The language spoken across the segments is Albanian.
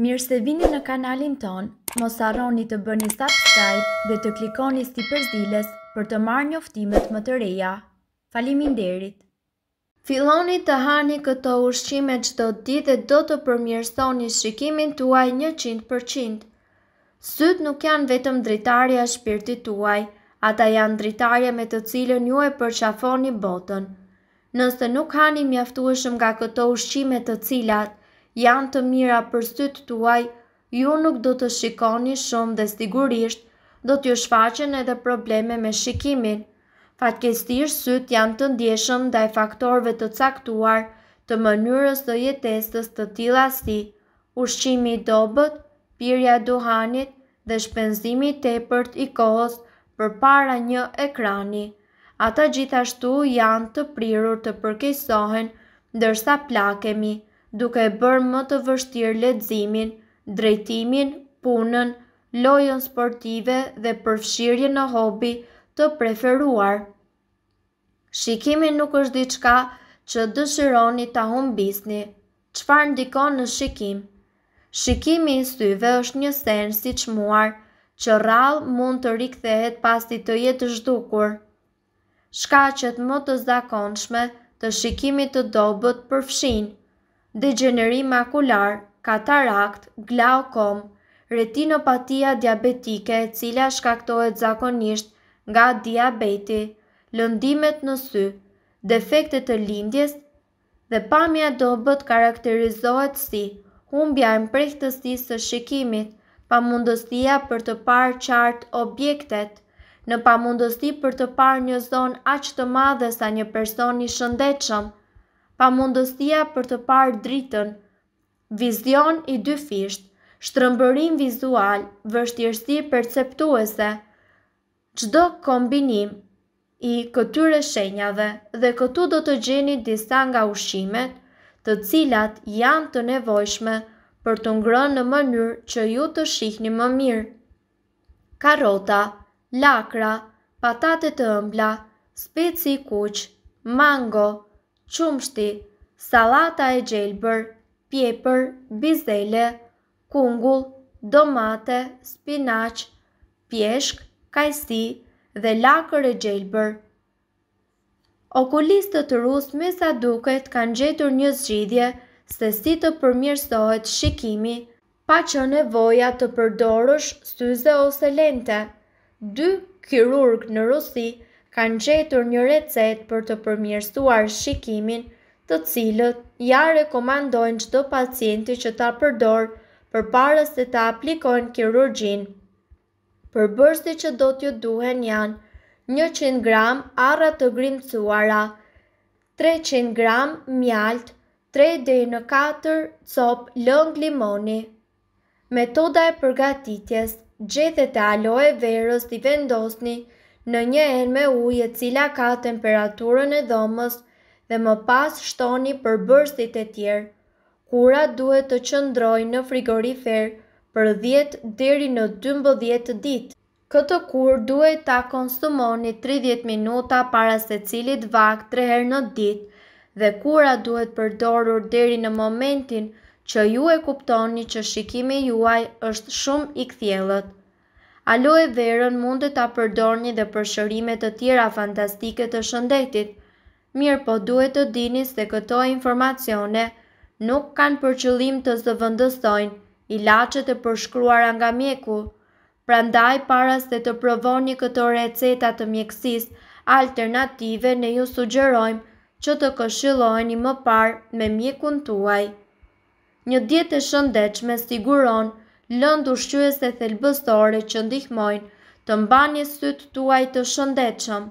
Mirë se vini në kanalin ton, mos arroni të bëni subscribe dhe të klikoni sti përzilës për të marrë një më të reja. Falimin derit! Filoni të hani këto ushqime qdo ditë dhe do të përmirësoni shikimin tuaj 100%. Syt nuk janë vetëm dritarja shpirti tuaj, ata janë dritarja me të cilën ju e përqafoni botën. Nëse nuk hani mjaftueshëm nga këto ushqime të cilat, janë të mira për sytë tuaj, ju nuk do të shikoni shumë dhe sigurisht do t'ju shfaqen edhe probleme me shikimin. Fatkestir sytë janë të ndjeshëm dhe faktorve të caktuar të mënyrës dhe jetestës të tila si, ushqimi i dobet, pirja duhanit dhe shpenzimi tepërt i kohës për para një ekrani. Ata gjithashtu janë të prirur të përkesohen dërsa plakemi, duke e bërë më të vështirë ledzimin, drejtimin, punën, lojën sportive dhe përfshirje në hobi të preferuar. Shikimi nuk është diçka që dëshironi të humbisni, bisni, qëfar ndikon në shikim. Shikimi i syve është një senë si që muar, që rral mund të rikthehet pas të jetë zhdukur. Shka që të më të zakonshme të shikimit të dobët përfshinë, degenerim makular, katarakt, glaukom, retinopatia diabetike e cila shkaktohet zakonisht nga diabeti, lëndimet në sy, defektet të lindjes dhe pamja dobët karakterizohet si humbja e mprehtësisë së shikimit, pamundësia për të parë qartë objektet, në pamundësi për të parë një zonë aq të madhe sa një person i shëndetshëm pa për të parë dritën. Vizion i dy fisht, shtrëmbërim vizual, vështirësi perceptuese, qdo kombinim i këtyre shenjave dhe këtu do të gjeni disa nga ushimet të cilat janë të nevojshme për të ngrënë në mënyrë që ju të shihni më mirë. Karota, lakra, patate të ëmbla, speci kuq, mango, qumshti, salata e gjelbër, pjepër, bizele, kungull, domate, spinaq, pjeshk, kajsi dhe lakër e gjelbër. Okulistët rusë me sa duket kanë gjetur një zgjidje se si të përmjërsohet shikimi, pa që nevoja të përdorësh syze ose lente. Dy kirurg në rusi, kanë gjetur një recet për të përmjërstuar shikimin të cilët ja rekomandojnë qdo pacienti që ta përdor për parës të ta aplikojnë kirurgjin. Për bërsti që do t'ju duhen janë 100 gram arra të grimcuara, 300 gram mjalt, 3 dhe në 4 cop lëng limoni. Metoda e përgatitjes, gjethet e aloe verës t'i vendosni, në një en me ujë e cila ka temperaturën e dhomës dhe më pas shtoni për bërstit e tjerë. kura duhet të qëndroj në frigorifer për 10 deri në 12 ditë. Këtë kur duhet ta konsumoni 30 minuta para se cilit vak 3 herë në ditë dhe kura duhet përdorur deri në momentin që ju e kuptoni që shikimi juaj është shumë i kthjellët. Alo e verën mund të ta përdorni dhe për të tjera fantastike të shëndetit. Mirë po duhet të dini se këto informacione nuk kanë për qëllim të zëvëndëstojnë, i e përshkruar nga mjeku. prandaj para se të provoni këto receta të mjekësis alternative ne ju sugjerojmë që të këshilojni më parë me mjekun tuaj. Një djetë e me siguronë lëndë ushqyës e thelbëstore që ndihmojnë të mbanje sytë tuaj të shëndechëm.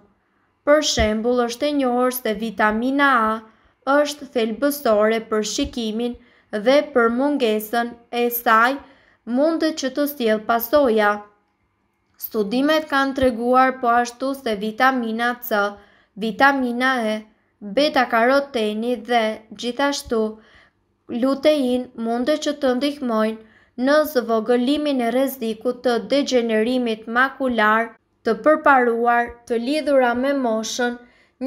Për shembul është e njohër se vitamina A është thelbësore për shikimin dhe për mungesën e saj mundet që të stjelë pasoja. Studimet kanë treguar po ashtu se vitamina C, vitamina E, beta karoteni dhe gjithashtu lutein mundet që të ndihmojnë në zvogëlimin e rrezikut të degenerimit makular të përparuar të lidhura me moshën,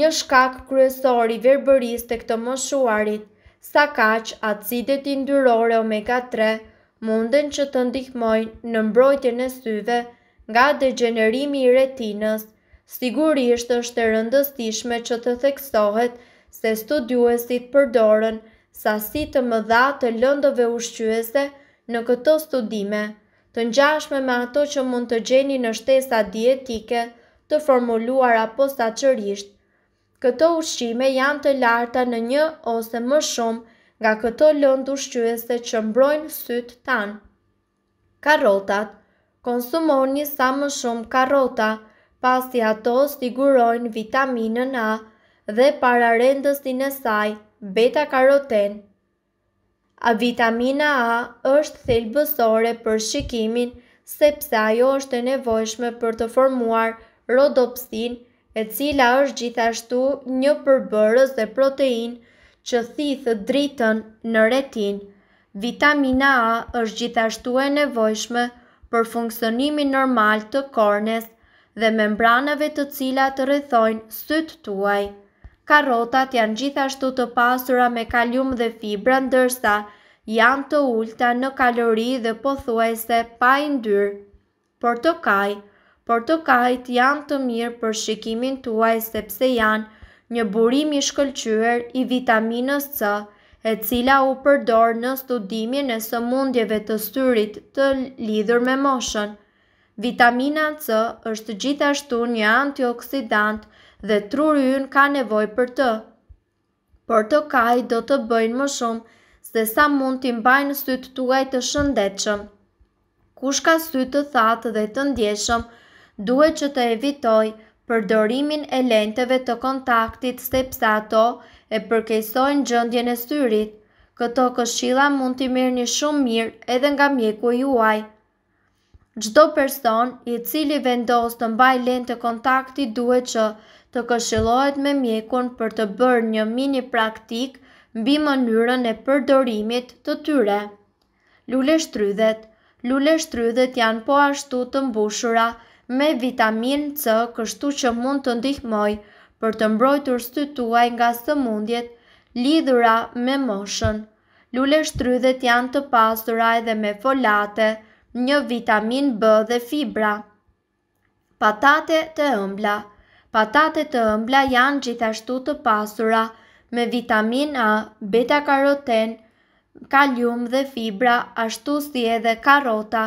një shkak kryesor i të këtë moshuarit, sa kaq acidet indyrore omega 3 munden që të ndihmojnë në mbrojtjen e syve nga degenerimi i retinës. Sigurisht është e rëndësishme që të theksohet se studiuesit përdorën sasi të mëdha të lëndëve ushqyese, në këto studime, të njashme me ato që mund të gjeni në shtesa dietike të formuluar apo qërisht, Këto ushqime janë të larta në një ose më shumë nga këto lëndë ushqyese që mbrojnë syt tan. Karotat Konsumoni sa më shumë karota, pasi ato sigurojnë vitaminën A dhe pararendësin e saj, beta-karoten, A vitamina A është thelbësore për shikimin, sepse ajo është e nevojshme për të formuar rodopsin, e cila është gjithashtu një përbërës dhe protein që thithë dritën në retin. Vitamina A është gjithashtu e nevojshme për funksionimin normal të kornes dhe membranave të cilat të rrethojnë sytë tuaj. Karotat janë gjithashtu të pasura me kalium dhe fibra, ndërsa janë të ulta në kalori dhe pothuajse pa i ndyrë. Portokaj Portokajt janë të mirë për shikimin të uaj sepse janë një burim i shkëlqyer i vitaminës C, e cila u përdor në studimin e së mundjeve të styrit të lidhur me moshën. Vitamina C është gjithashtu një antioksidant, dhe truri ynë ka nevoj për të. Por të kaj do të bëjnë më shumë, se sa mund t'i në sytë tuaj të shëndetshëm. Kush ka sytë të thatë dhe të ndjeshëm, duhet që të evitoj përdorimin e lenteve të kontaktit sepse ato e përkejsojnë gjëndjen e syrit. Këto këshilla mund t'i mirë një shumë mirë edhe nga mjeku juaj. Gjdo person i cili vendos të mbaj lente kontakti duhet që të këshillohet me mjekun për të bërë një mini praktik mbi mënyrën e përdorimit të tyre. Lule shtrydhet Lule shtrydhet janë po ashtu të mbushura me vitamin C kështu që mund të ndihmoj për të mbrojtur stytuaj nga së mundjet lidhura me moshën. Lule shtrydhet janë të pasura edhe me folate, një vitamin B dhe fibra. Patate të ëmbla – Patatet të ëmbla janë gjithashtu të pasura me vitamin A, beta karoten, kalium dhe fibra, ashtu si edhe karota.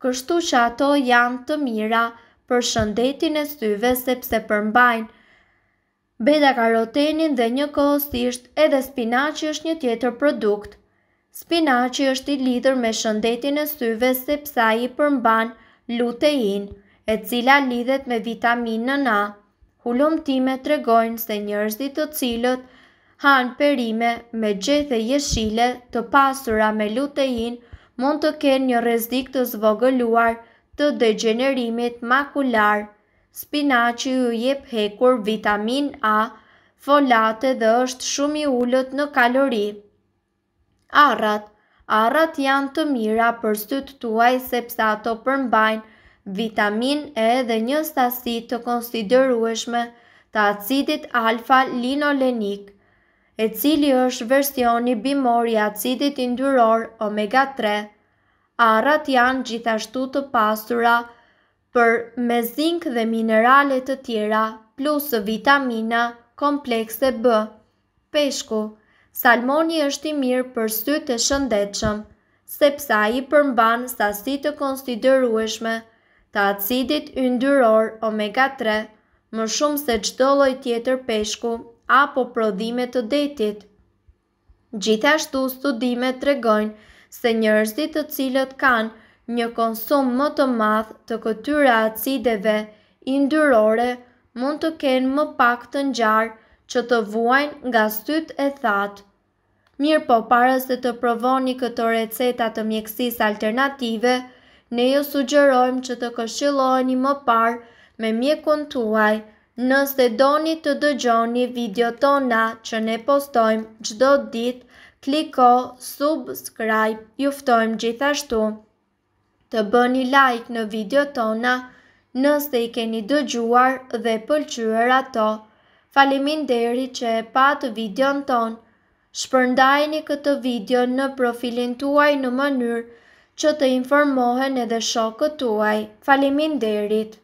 Kështu që ato janë të mira për shëndetin e syve sepse përmbajnë beta karotenin dhe një kohësisht edhe spinaci është një tjetër produkt. Spinaci është i lidhur me shëndetin e syve sepse ai përmban lutein, e cila lidhet me vitaminën A ulumtime të regojnë se njërzit të cilët hanë perime me gjethe e jeshile të pasura me lutein mund të kenë një rezdik të zvogëluar të degenerimit makular. Spinaci ju jep hekur vitamin A, folate dhe është shumë i ullët në kalori. Arrat Arrat janë të mira për sytë tuaj sepse ato përmbajnë vitamin E dhe një stasi të konsiderueshme të acidit alfa-linolenik, e cili është versioni bimori acidit induror omega-3. Arat janë gjithashtu të pastura për me zinc dhe minerale të tjera plus vitamina komplekse B. Peshku, salmoni është i mirë për sytë të shëndetshëm, sepse ai përmban sasi të konsiderueshme të acidit yndyror omega 3, më shumë se çdo lloj tjetër peshku apo prodhime të detit. Gjithashtu studimet tregojnë se njerëzit të cilët kanë një konsum më të madh të këtyre acideve yndyrore mund të kenë më pak të njarë që të vuajnë nga syt e thatë. Mirë po, para se të provoni këto receta të mjekësisë alternative, ne ju sugjerojmë që të këshiloheni më parë me mjekun tuaj nëse doni të dëgjoni video tona që ne postojmë gjdo ditë, kliko subscribe, juftojmë gjithashtu. Të bëni like në video tona nëse i keni dëgjuar dhe pëlqyër ato. Falimin deri që e patë video në tonë. Shpërndajni këtë video në profilin tuaj në mënyrë që të informohen edhe shokët tuaj. Falimin derit!